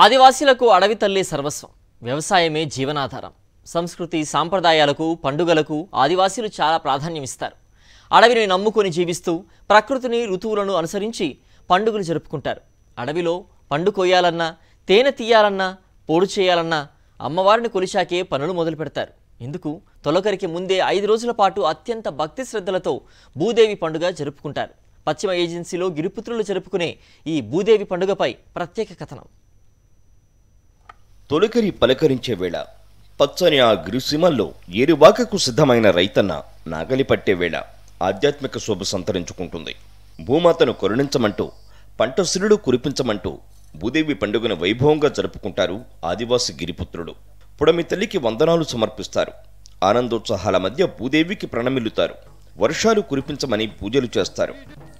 ఆదివాసీలకు అడవి తల్లి సర్వస్వం వ్యవసాయమే జీవనాధారం సంస్కృతి సాంప్రదాయాలకు పండుగలకు ఆదివాసీలు చాలా ప్రాధాన్యం ఇస్తారు అడవిని నమ్ముకొని జీవిస్తూ ప్రకృతిని ఋతువులను అనుసరించి పండుగలు జరుపుకుంటారు అడవిలో పండు కొయ్యాలన్నా తేనె తీయాలన్నా పోడు చేయాలన్నా అమ్మవారిని కొలిచాకే పనులు మొదలు పెడతారు ఇందుకు తొలకరికి ముందే ఐదు రోజుల పాటు అత్యంత భక్తి శ్రద్ధలతో భూదేవి పండుగ జరుపుకుంటారు పశ్చిమ ఏజెన్సీలో గిరిపుత్రులు జరుపుకునే ఈ భూదేవి పండుగపై ప్రత్యేక కథనం తొలకరి పలకరించే వేళ పచ్చని ఆ గిరిసీమల్లో ఏరువాకకు సిద్ధమైన రైతన్న నాగలి పట్టే వేళ ఆధ్యాత్మిక శోభ సంతరించుకుంటుంది భూమాతను కరుణించమంటూ పంటశిరుడు కురిపించమంటూ భూదేవి పండుగను వైభవంగా జరుపుకుంటారు ఆదివాసి గిరిపుత్రుడు పుడమి తల్లికి వందనాలు సమర్పిస్తారు ఆనందోత్సాహాల మధ్య భూదేవికి ప్రణమిల్లుతారు వర్షాలు కురిపించమని పూజలు చేస్తారు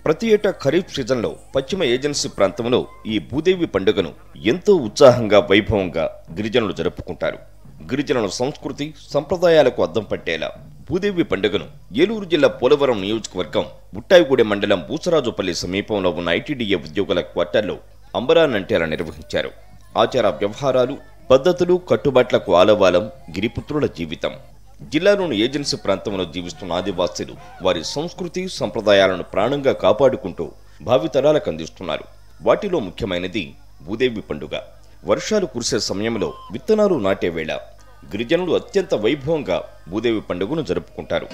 ప్రతి ఏటా ఖరీఫ్ సీజన్లో పశ్చిమ ఏజెన్సీ ప్రాంతంలో ఈ భూదేవి పండుగను ఎంతో ఉత్సాహంగా వైభవంగా గిరిజనులు జరుపుకుంటారు గిరిజనుల సంస్కృతి సంప్రదాయాలకు అద్దం పట్టేలా భూదేవి పండుగను ఏలూరు జిల్లా పోలవరం నియోజకవర్గం ఉట్టాయిగూడెం మండలం భూసరాజుపల్లి సమీపంలో ఉన్న ఐటీడీఏ ఉద్యోగుల క్వార్టర్లో అంబరానంటేల నిర్వహించారు ఆచార వ్యవహారాలు పద్ధతులు కట్టుబాట్లకు ఆలవాలం గిరిపుత్రుల జీవితం జిల్లాలోని ఏజెన్సీ ప్రాంతంలో జీవిస్తున్న ఆదివాసీలు వారి సంస్కృతి సంప్రదాయాలను ప్రాణంగా కాపాడుకుంటూ భావితరాలకు అందిస్తున్నారు వాటిలో ముఖ్యమైనది భూదేవి పండుగ వర్షాలు కురిసే సమయంలో విత్తనాలు నాటే వేళ గిరిజనులు అత్యంత వైభవంగా భూదేవి పండుగను జరుపుకుంటారు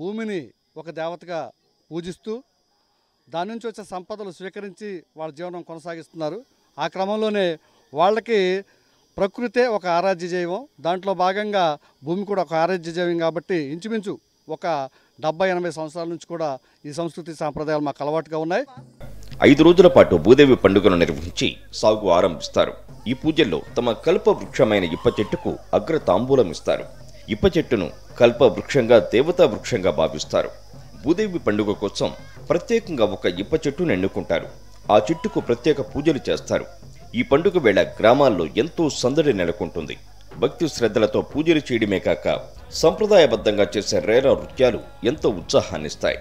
భూమిని ఒక దేవతగా పూజిస్తూ దాని నుంచి వచ్చే సంపదలు స్వీకరించి వాళ్ళ జీవనం కొనసాగిస్తున్నారు ఆ క్రమంలోనే వాళ్ళకి ప్రకృతే ఒక ఆరాధ్య జైవం దాంట్లో భాగంగా భూమి కూడా ఒక ఆరాధ్య జైవం కాబట్టి ఇంచుమించు ఒక డెబ్బై ఎనభై సంవత్సరాల నుంచి కూడా ఈ సంస్కృతి సాంప్రదాయాలు మాకు అలవాటుగా ఉన్నాయి ఐదు రోజుల పాటు భూదేవి పండుగను నిర్వహించి సాగు ఆరంభిస్తారు ఈ పూజల్లో తమ కల్ప వృక్షమైన ఇప్ప చెట్టుకు అగ్ర తాంబూలం ఇస్తారు ఇప్ప చెట్టును కల్ప వృక్షంగా దేవతా వృక్షంగా భావిస్తారు భూదేవి పండుగ కోసం ప్రత్యేకంగా ఒక ఇప్ప చెట్టును ఎన్నుకుంటారు ఆ చెట్టుకు ప్రత్యేక పూజలు చేస్తారు ఈ పండుగ వేళ గ్రామాల్లో ఎంతో సందడి నెలకొంటుంది భక్తి శ్రద్ధలతో పూజలు చేయడమే కాక సంప్రదాయబద్ధంగా చేసే రేరా నృత్యాలు ఎంతో ఉత్సాహాన్నిస్తాయి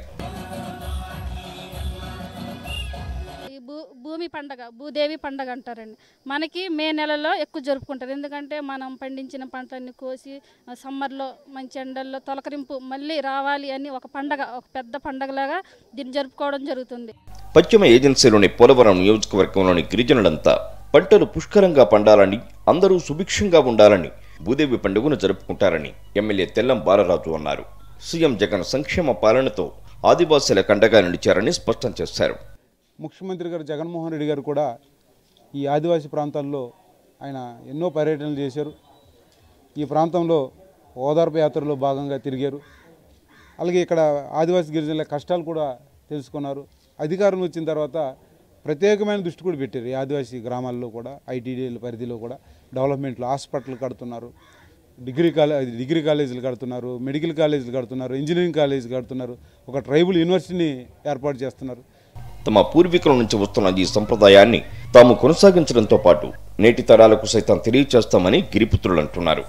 భూమి పండగ భూదేవి పండగ అంటారండి మనకి మే నెలలో ఎక్కువ జరుపుకుంటారు ఎందుకంటే మనం పండించిన పంటలన్నీ కోసి సమ్మర్లో మంచి ఎండల్లో తొలకరింపు మళ్ళీ రావాలి అని ఒక పండగ ఒక పెద్ద పండగలాగా దీన్ని జరుపుకోవడం జరుగుతుంది పశ్చిమ ఏజెన్సీలోని పోలవరం నియోజకవర్గంలోని గిరిజనులంతా పంటలు పుష్కరంగా పండాలని అందరూ సుభిక్షంగా ఉండాలని భూదేవి పండుగను జరుపుకుంటారని ఎమ్మెల్యే తెల్లం బాలరాజు అన్నారు సీఎం జగన్ సంక్షేమ పాలనతో ఆదివాసీల కండగా నిలిచారని స్పష్టం చేశారు ముఖ్యమంత్రి గారు జగన్మోహన్ రెడ్డి గారు కూడా ఈ ఆదివాసీ ప్రాంతాల్లో ఆయన ఎన్నో పర్యటనలు చేశారు ఈ ప్రాంతంలో ఓదార్పు యాత్రలో భాగంగా తిరిగారు అలాగే ఇక్కడ ఆదివాసీ గిరిజనుల కష్టాలు కూడా తెలుసుకున్నారు అధికారం వచ్చిన తర్వాత ప్రత్యేకమైన దృష్టి కూడా పెట్టారు ఈ ఆదివాసీ గ్రామాల్లో కూడా ఐటీడీఎల్ పరిధిలో కూడా డెవలప్మెంట్లు హాస్పిటల్ కడుతున్నారు డిగ్రీ కాలేజ్ డిగ్రీ కాలేజీలు కడుతున్నారు మెడికల్ కాలేజీలు కడుతున్నారు ఇంజనీరింగ్ కాలేజీలు కడుతున్నారు ఒక ట్రైబుల్ యూనివర్సిటీని ఏర్పాటు చేస్తున్నారు తమ పూర్వీకుల నుంచి వస్తున్న ఈ సంప్రదాయాన్ని తాము కొనసాగించడంతో పాటు నేటి తరాలకు సైతం తెలియచేస్తామని గిరిపుత్రులు అంటున్నారు